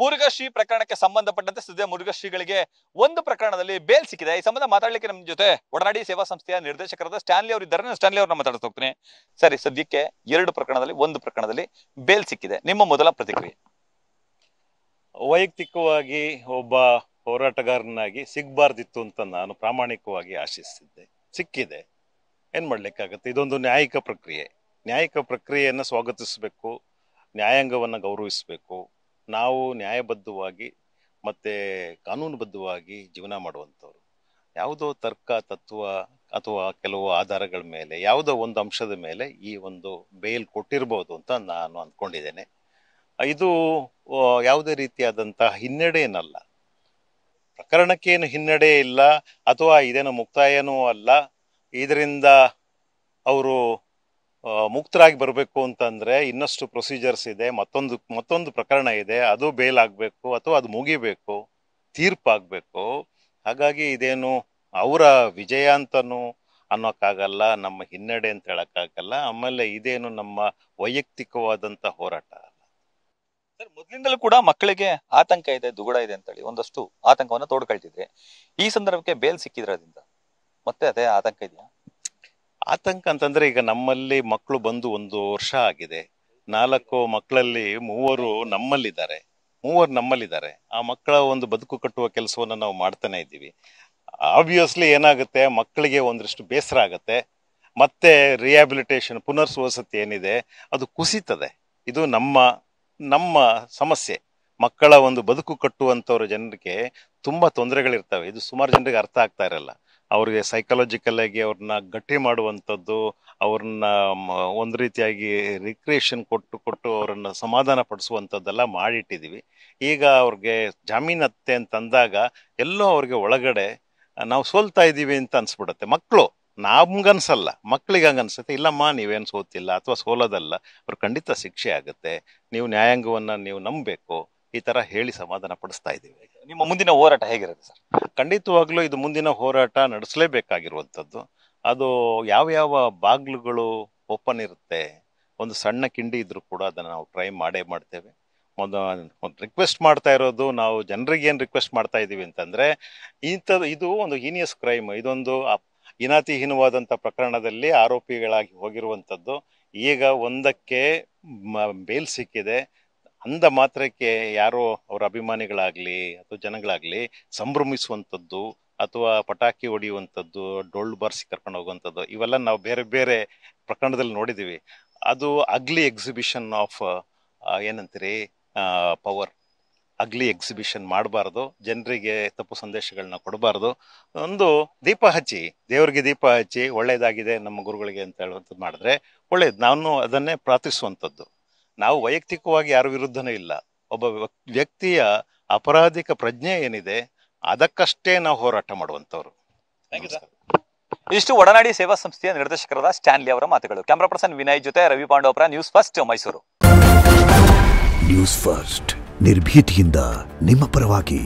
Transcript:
ಮುರುಘಶ್ರೀ ಪ್ರಕರಣಕ್ಕೆ ಸಂಬಂಧಪಟ್ಟಂತೆ ಸದ್ಯ ಮುರುಘಶ್ರೀಗಳಿಗೆ ಒಂದು ಪ್ರಕರಣದಲ್ಲಿ ಬೇಲ್ ಸಿಕ್ಕಿದೆ ಈ ಸಂಬಂಧ ಮಾತಾಡಲಿಕ್ಕೆ ನಮ್ಮ ಜೊತೆ ಒಡನಾಡಿ ಸೇವಾ ಸಂಸ್ಥೆಯ ನಿರ್ದೇಶಕರಾದ ಸ್ಟಾನ್ಲಿ ಅವರು ಇದ್ದಾರೆ ಸ್ಟಾನ್ಲಿ ಅವ್ರನ್ನ ಮಾತಾಡ್ತಾ ಹೋಗ್ತೀನಿ ಸರಿ ಸದ್ಯಕ್ಕೆ ಎರಡು ಪ್ರಕರಣದಲ್ಲಿ ಒಂದು ಪ್ರಕರಣದಲ್ಲಿ ಬೇಲ್ ಸಿಕ್ಕಿದೆ ನಿಮ್ಮ ಮೊದಲ ಪ್ರತಿಕ್ರಿಯೆ ವೈಯಕ್ತಿಕವಾಗಿ ಒಬ್ಬ ಹೋರಾಟಗಾರನಾಗಿ ಸಿಗಬಾರ್ದಿತ್ತು ಅಂತ ನಾನು ಪ್ರಾಮಾಣಿಕವಾಗಿ ಆಶಿಸಿದ್ದೆ ಸಿಕ್ಕಿದೆ ಏನ್ ಮಾಡ್ಲಿಕ್ಕಾಗತ್ತೆ ಇದೊಂದು ನ್ಯಾಯಿಕ ಪ್ರಕ್ರಿಯೆ ನ್ಯಾಯಿಕ ಪ್ರಕ್ರಿಯೆಯನ್ನು ಸ್ವಾಗತಿಸಬೇಕು ನ್ಯಾಯಾಂಗವನ್ನು ಗೌರವಿಸಬೇಕು ನಾವು ನ್ಯಾಯಬದ್ಧವಾಗಿ ಮತ್ತು ಕಾನೂನುಬದ್ಧವಾಗಿ ಜೀವನ ಮಾಡುವಂಥವ್ರು ಯಾವುದೋ ತರ್ಕ ತತ್ವ ಅಥವಾ ಕೆಲವು ಆಧಾರಗಳ ಮೇಲೆ ಯಾವುದೋ ಒಂದು ಅಂಶದ ಮೇಲೆ ಈ ಒಂದು ಬೇಲ್ ಕೊಟ್ಟಿರ್ಬೋದು ಅಂತ ನಾನು ಅಂದ್ಕೊಂಡಿದ್ದೇನೆ ಇದು ಯಾವುದೇ ರೀತಿಯಾದಂತಹ ಹಿನ್ನಡೆ ಏನಲ್ಲ ಪ್ರಕರಣಕ್ಕೇನು ಹಿನ್ನಡೆ ಇಲ್ಲ ಅಥವಾ ಇದೇನು ಮುಕ್ತಾಯನೂ ಅಲ್ಲ ಇದರಿಂದ ಅವರು ಮುಕ್ತರಾಗಿ ಬರಬೇಕು ಅಂತಂದ್ರೆ ಇನ್ನಷ್ಟು ಪ್ರೊಸೀಜರ್ಸ್ ಇದೆ ಮತ್ತೊಂದು ಮತ್ತೊಂದು ಪ್ರಕರಣ ಇದೆ ಅದು ಬೇಲ್ ಆಗಬೇಕು ಅಥವಾ ಅದು ಮುಗಿಬೇಕು ತೀರ್ಪಾಗಬೇಕು ಹಾಗಾಗಿ ಇದೇನು ಅವರ ವಿಜಯ ಅಂತನೂ ಅನ್ನೋಕ್ಕಾಗಲ್ಲ ನಮ್ಮ ಹಿನ್ನಡೆ ಅಂತ ಹೇಳಕ್ಕಾಗಲ್ಲ ಆಮೇಲೆ ಇದೇನು ನಮ್ಮ ವೈಯಕ್ತಿಕವಾದಂಥ ಹೋರಾಟ ಸರ್ ಮೊದಲಿಂದಲೂ ಕೂಡ ಮಕ್ಕಳಿಗೆ ಆತಂಕ ಇದೆ ದುಗುಡ ಇದೆ ಅಂತೇಳಿ ಒಂದಷ್ಟು ಆತಂಕವನ್ನು ತೋಡ್ಕೊಳ್ತಿದ್ರೆ ಈ ಸಂದರ್ಭಕ್ಕೆ ಬೇಲ್ ಅದರಿಂದ ಮತ್ತೆ ಅದೇ ಆತಂಕ ಇದೆಯಾ ಆತಂಕ ಅಂತಂದ್ರೆ ಈಗ ನಮ್ಮಲ್ಲಿ ಮಕ್ಕಳು ಬಂದು ಒಂದು ವರ್ಷ ಆಗಿದೆ ನಾಲ್ಕು ಮಕ್ಕಳಲ್ಲಿ ಮೂವರು ನಮ್ಮಲ್ಲಿದ್ದಾರೆ ಮೂವರು ನಮ್ಮಲ್ಲಿದ್ದಾರೆ ಆ ಮಕ್ಕಳ ಒಂದು ಬದುಕು ಕಟ್ಟುವ ಕೆಲಸವನ್ನು ನಾವು ಮಾಡ್ತಾನೆ ಇದ್ದೀವಿ ಆಬ್ವಿಯಸ್ಲಿ ಏನಾಗುತ್ತೆ ಮಕ್ಕಳಿಗೆ ಒಂದಿಷ್ಟು ಬೇಸರ ಆಗುತ್ತೆ ಮತ್ತೆ ರಿಯಾಬಿಲಿಟೇಷನ್ ಪುನರ್ವಸತಿ ಏನಿದೆ ಅದು ಕುಸಿತದೆ ಇದು ನಮ್ಮ ನಮ್ಮ ಸಮಸ್ಯೆ ಮಕ್ಕಳ ಒಂದು ಬದುಕು ಕಟ್ಟುವಂಥವ್ರ ಜನರಿಗೆ ತುಂಬ ತೊಂದರೆಗಳಿರ್ತವೆ ಇದು ಸುಮಾರು ಜನರಿಗೆ ಅರ್ಥ ಆಗ್ತಾ ಇರಲ್ಲ ಅವ್ರಿಗೆ ಸೈಕಲಾಜಿಕಲ್ ಆಗಿ ಅವ್ರನ್ನ ಗಟ್ಟಿ ಮಾಡುವಂಥದ್ದು ಅವ್ರನ್ನ ಒಂದು ರೀತಿಯಾಗಿ ರಿಕ್ರಿಯೇಷನ್ ಕೊಟ್ಟು ಕೊಟ್ಟು ಅವ್ರನ್ನ ಸಮಾಧಾನ ಪಡಿಸುವಂಥದ್ದೆಲ್ಲ ಮಾಡಿಟ್ಟಿದ್ದೀವಿ ಈಗ ಅವ್ರಿಗೆ ಜಾಮೀನತ್ತೆ ಅಂತಂದಾಗ ಎಲ್ಲೋ ಅವ್ರಿಗೆ ಒಳಗಡೆ ನಾವು ಸೋಲ್ತಾ ಇದ್ದೀವಿ ಅಂತ ಅನ್ಸ್ಬಿಡತ್ತೆ ಮಕ್ಕಳು ನಮ್ಗನ್ಸಲ್ಲ ಮಕ್ಕಳಿಗೆ ಅನ್ಸುತ್ತೆ ಇಲ್ಲಮ್ಮ ನೀವೇನು ಸೋತಿಲ್ಲ ಅಥವಾ ಸೋಲೋದಲ್ಲ ಅವ್ರು ಖಂಡಿತ ಶಿಕ್ಷೆ ಆಗುತ್ತೆ ನೀವು ನ್ಯಾಯಾಂಗವನ್ನು ನೀವು ನಂಬಬೇಕು ಈ ಥರ ಹೇಳಿ ಸಮಾಧಾನ ಪಡಿಸ್ತಾ ಇದ್ದೀವಿ ನಿಮ್ಮ ಮುಂದಿನ ಹೋರಾಟ ಹೇಗಿರುತ್ತೆ ಸರ್ ಖಂಡಿತವಾಗ್ಲೂ ಇದು ಮುಂದಿನ ಹೋರಾಟ ನಡೆಸಲೇಬೇಕಾಗಿರುವಂಥದ್ದು ಅದು ಯಾವ ಯಾವ ಬಾಗ್ಲುಗಳು ಓಪನ್ ಇರುತ್ತೆ ಒಂದು ಸಣ್ಣ ಕಿಂಡಿ ಇದ್ರೂ ಕೂಡ ಅದನ್ನು ನಾವು ಟ್ರೈ ಮಾಡೇ ಮಾಡ್ತೇವೆ ಒಂದು ಒಂದು ರಿಕ್ವೆಸ್ಟ್ ಮಾಡ್ತಾ ಇರೋದು ನಾವು ಜನರಿಗೆ ಏನು ರಿಕ್ವೆಸ್ಟ್ ಮಾಡ್ತಾ ಇದ್ದೀವಿ ಅಂತಂದರೆ ಇಂಥದ್ದು ಇದು ಒಂದು ಹೀನಿಯಸ್ ಕ್ರೈಮ್ ಇದೊಂದು ಇನಾತಿಹೀನವಾದಂಥ ಪ್ರಕರಣದಲ್ಲಿ ಆರೋಪಿಗಳಾಗಿ ಹೋಗಿರುವಂಥದ್ದು ಈಗ ಒಂದಕ್ಕೆ ಬೇಲ್ ಸಿಕ್ಕಿದೆ ಅಂದ ಮಾತ್ರಕ್ಕೆ ಯಾರೋ ಅವರ ಅಭಿಮಾನಿಗಳಾಗಲಿ ಅಥವಾ ಜನಗಳಾಗಲಿ ಸಂಭ್ರಮಿಸುವಂಥದ್ದು ಅಥವಾ ಪಟಾಕಿ ಹೊಡೆಯುವಂಥದ್ದು ಡೊಳ್ಳು ಬಾರಿಸಿ ಕರ್ಕೊಂಡು ಹೋಗುವಂಥದ್ದು ಇವೆಲ್ಲ ನಾವು ಬೇರೆ ಬೇರೆ ಪ್ರಕರಣದಲ್ಲಿ ನೋಡಿದ್ದೀವಿ ಅದು ಅಗ್ಲಿ ಎಕ್ಸಿಬಿಷನ್ ಆಫ್ ಏನಂತೀರಿ ಪವರ್ ಅಗ್ಲಿ ಎಕ್ಸಿಬಿಷನ್ ಮಾಡಬಾರ್ದು ಜನರಿಗೆ ತಪ್ಪು ಸಂದೇಶಗಳನ್ನ ಕೊಡಬಾರ್ದು ಒಂದು ದೀಪ ಹಚ್ಚಿ ದೇವರಿಗೆ ದೀಪ ಹಚ್ಚಿ ಒಳ್ಳೆಯದಾಗಿದೆ ನಮ್ಮ ಗುರುಗಳಿಗೆ ಅಂತ ಹೇಳುವಂಥದ್ದು ಮಾಡಿದ್ರೆ ಒಳ್ಳೇದು ನಾನು ಅದನ್ನೇ ಪ್ರಾರ್ಥಿಸುವಂಥದ್ದು ನಾವು ವೈಯಕ್ತಿಕವಾಗಿ ಯಾರ ವಿರುದ್ಧನೂ ಇಲ್ಲ ಒಬ್ಬ ವ್ಯಕ್ತಿಯ ಅಪರಾಧಿಕ ಪ್ರಜ್ಞೆ ಏನಿದೆ ಅದಕ್ಕಷ್ಟೇ ನಾವು ಹೋರಾಟ ಮಾಡುವಂಥವ್ರು ಇಷ್ಟು ಒಡನಾಡಿ ಸೇವಾ ಸಂಸ್ಥೆಯ ನಿರ್ದೇಶಕರಾದ ಸ್ಟ್ಯಾನ್ಲಿ ಅವರ ಮಾತುಗಳು ಕ್ಯಾಮರಾ ಪರ್ಸನ್ ವಿನಯ್ ಜೊತೆ Ravi Pandavapura news first Mysuru news first ನಿರ್ಭೀತಿಯಿಂದ ನಿಮ್ಮ ಪರವಾಗಿ